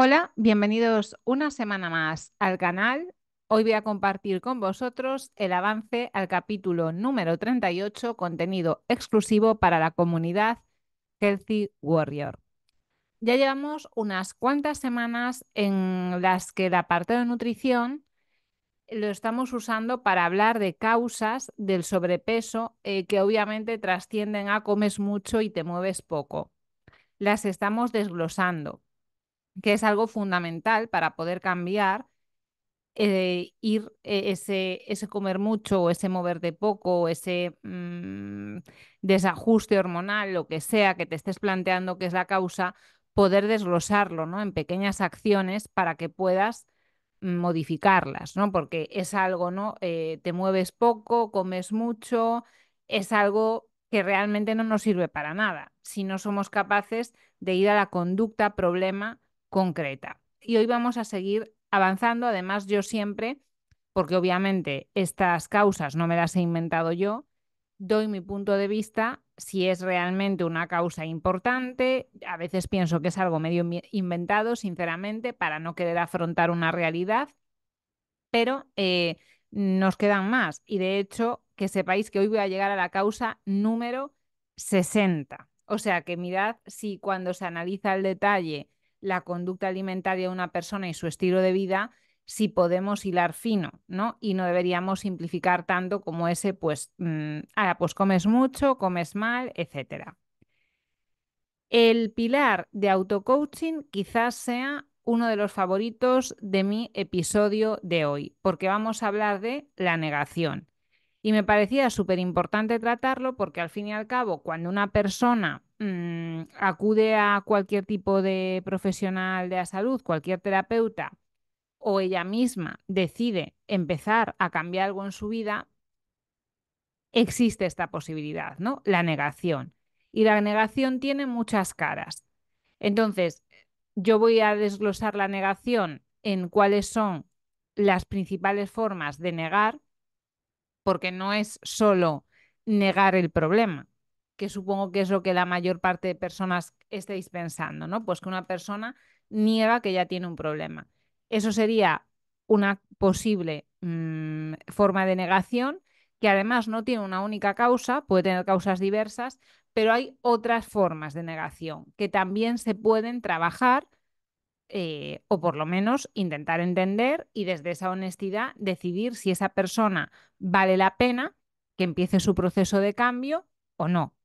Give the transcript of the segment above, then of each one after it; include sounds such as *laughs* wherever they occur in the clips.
Hola, bienvenidos una semana más al canal. Hoy voy a compartir con vosotros el avance al capítulo número 38, contenido exclusivo para la comunidad Healthy Warrior. Ya llevamos unas cuantas semanas en las que la parte de nutrición lo estamos usando para hablar de causas del sobrepeso eh, que obviamente trascienden a comes mucho y te mueves poco. Las estamos desglosando que es algo fundamental para poder cambiar, eh, ir eh, ese, ese comer mucho o ese moverte poco ese mm, desajuste hormonal, lo que sea que te estés planteando que es la causa, poder desglosarlo ¿no? en pequeñas acciones para que puedas modificarlas, ¿no? Porque es algo, ¿no? Eh, te mueves poco, comes mucho, es algo que realmente no nos sirve para nada si no somos capaces de ir a la conducta problema concreta. Y hoy vamos a seguir avanzando. Además, yo siempre, porque obviamente estas causas no me las he inventado yo, doy mi punto de vista si es realmente una causa importante. A veces pienso que es algo medio inventado, sinceramente, para no querer afrontar una realidad, pero eh, nos quedan más. Y de hecho, que sepáis que hoy voy a llegar a la causa número 60. O sea que mirad si cuando se analiza el detalle la conducta alimentaria de una persona y su estilo de vida si podemos hilar fino, ¿no? Y no deberíamos simplificar tanto como ese, pues, mm, ah, pues comes mucho, comes mal, etc. El pilar de autocoaching quizás sea uno de los favoritos de mi episodio de hoy, porque vamos a hablar de la negación. Y me parecía súper importante tratarlo porque al fin y al cabo, cuando una persona Mm, acude a cualquier tipo de profesional de la salud, cualquier terapeuta, o ella misma decide empezar a cambiar algo en su vida, existe esta posibilidad, ¿no? La negación. Y la negación tiene muchas caras. Entonces, yo voy a desglosar la negación en cuáles son las principales formas de negar, porque no es solo negar el problema, que supongo que es lo que la mayor parte de personas estéis pensando, ¿no? Pues que una persona niega que ya tiene un problema. Eso sería una posible mm, forma de negación que además no tiene una única causa, puede tener causas diversas, pero hay otras formas de negación que también se pueden trabajar eh, o por lo menos intentar entender y desde esa honestidad decidir si esa persona vale la pena que empiece su proceso de cambio o no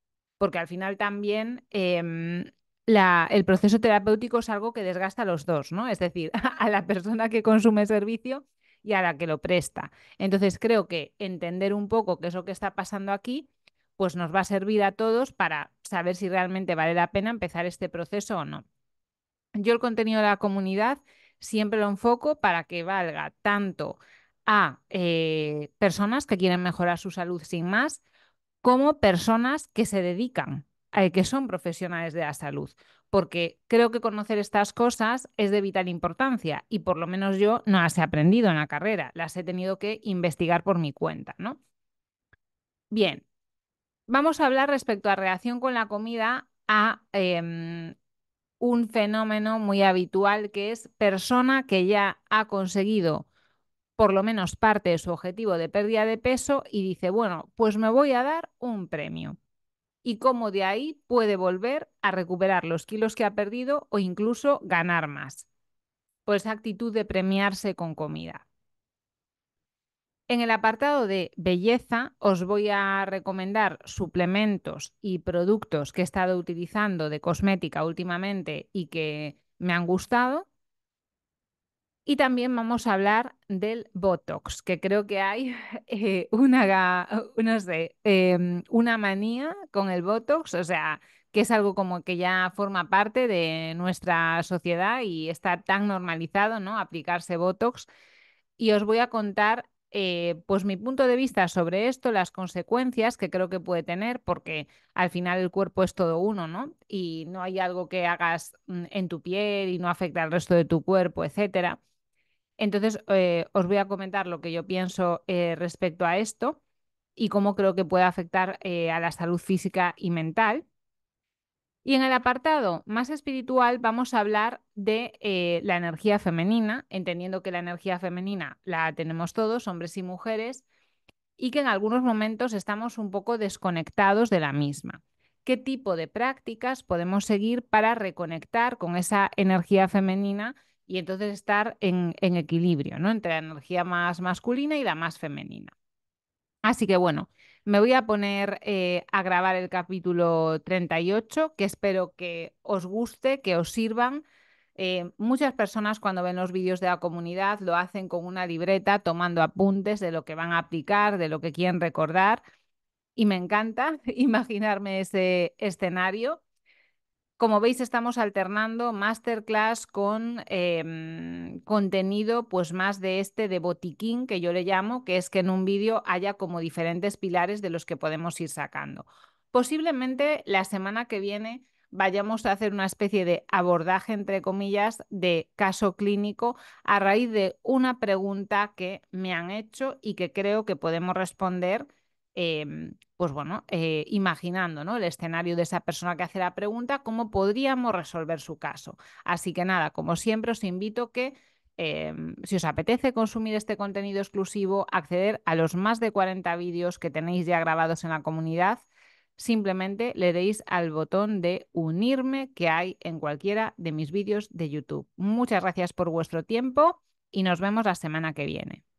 porque al final también em, el proceso terapéutico es algo que desgasta a los dos, ¿no? Es decir, *laughs* a la persona que consume servicio y a la que lo presta. Entonces creo que entender un poco qué es lo que está pasando aquí, pues nos va a servir a todos para saber si realmente vale la pena empezar este proceso o no. Yo el contenido de la comunidad siempre lo enfoco para que valga tanto a eh, personas que quieren mejorar su salud sin más, como personas que se dedican, eh, que son profesionales de la salud, porque creo que conocer estas cosas es de vital importancia y por lo menos yo no las he aprendido en la carrera, las he tenido que investigar por mi cuenta, ¿no? Bien, vamos a hablar respecto a reacción con la comida a em, un fenómeno muy habitual que es persona que ya ha conseguido por lo menos parte de su objetivo de pérdida de peso y dice, bueno, pues me voy a dar un premio. Y cómo de ahí puede volver a recuperar los kilos que ha perdido o incluso ganar más. Por esa actitud de premiarse con comida. En el apartado de belleza os voy a recomendar suplementos y productos que he estado utilizando de cosmética últimamente y que me han gustado y también vamos a hablar del Botox, que creo que hay *laughs* eh, una, em, una manía con el Botox, o sea, que es algo como que ya forma parte de nuestra sociedad y está tan normalizado, ¿no? Aplicarse Botox. Y os voy a contar, eh, pues, mi punto de vista sobre esto, las consecuencias que creo que puede tener, porque al final el cuerpo es todo uno, ¿no? Y no hay algo que hagas mm, en tu piel y no afecta al resto de tu cuerpo, etcétera. Entonces, eh, os voy a comentar lo que yo pienso eh, respecto a esto y cómo creo que puede afectar eh, a la salud física y mental. Y en el apartado más espiritual vamos a hablar de la energía femenina, entendiendo que la energía femenina la tenemos todos, hombres y mujeres, y que en algunos momentos estamos un poco desconectados de la misma. ¿Qué tipo de prácticas podemos seguir para reconectar con esa energía femenina y entonces estar en, equilibrio, ¿no? Entre la energía más masculina y la más femenina. Así que bueno, me voy a poner eh, a grabar el capítulo 38, que espero que os guste, que os sirvan. Eh, muchas personas cuando ven los vídeos de la comunidad lo hacen con una libreta, tomando apuntes de lo que van a aplicar, de lo que quieren recordar. Y me encanta *laughs* imaginarme ese escenario. Como veis, estamos alternando masterclass con em, contenido, pues más de este de botiquín que yo le llamo, que es que en un vídeo haya como diferentes pilares de los que podemos ir sacando. Posiblemente la semana que viene vayamos a hacer una especie de abordaje, entre comillas, de caso clínico a raíz de una pregunta que me han hecho y que creo que podemos responder Em, pues bueno, eh, imaginando el escenario de esa persona que hace la pregunta, cómo podríamos resolver su caso. Así que nada, como siempre os invito que em, si os apetece consumir este contenido exclusivo, acceder a los más de 40 vídeos que tenéis ya grabados en la comunidad, simplemente le deis al botón de unirme que hay en cualquiera de mis vídeos de YouTube. Muchas gracias por vuestro tiempo y nos vemos la semana que viene.